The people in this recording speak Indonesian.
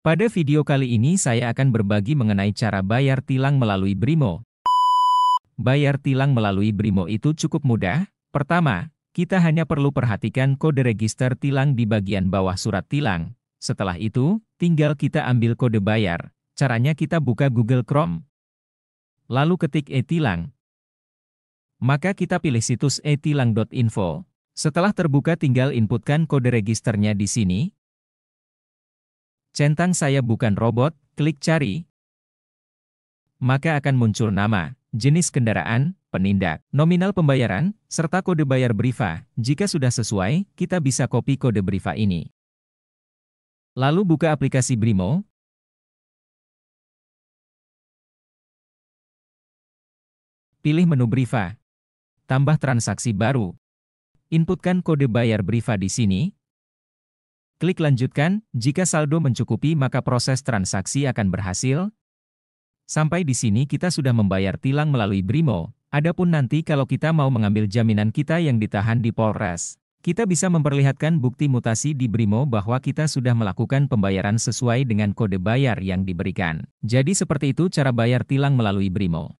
Pada video kali ini saya akan berbagi mengenai cara bayar tilang melalui Brimo. Bayar tilang melalui Brimo itu cukup mudah. Pertama, kita hanya perlu perhatikan kode register tilang di bagian bawah surat tilang. Setelah itu, tinggal kita ambil kode bayar. Caranya kita buka Google Chrome. Lalu ketik e-tilang. Maka kita pilih situs e-tilang. etilang.info. Setelah terbuka tinggal inputkan kode registernya di sini, centang saya bukan robot, klik cari, maka akan muncul nama, jenis kendaraan, penindak, nominal pembayaran, serta kode bayar Briva. Jika sudah sesuai, kita bisa copy kode Briva ini. Lalu buka aplikasi Brimo. Pilih menu Briva. Tambah transaksi baru. Inputkan kode bayar Briva di sini, Klik lanjutkan, jika saldo mencukupi maka proses transaksi akan berhasil. Sampai di sini kita sudah membayar tilang melalui Brimo, adapun nanti kalau kita mau mengambil jaminan kita yang ditahan di Polres, kita bisa memperlihatkan bukti mutasi di Brimo bahwa kita sudah melakukan pembayaran sesuai dengan kode bayar yang diberikan. Jadi seperti itu cara bayar tilang melalui Brimo.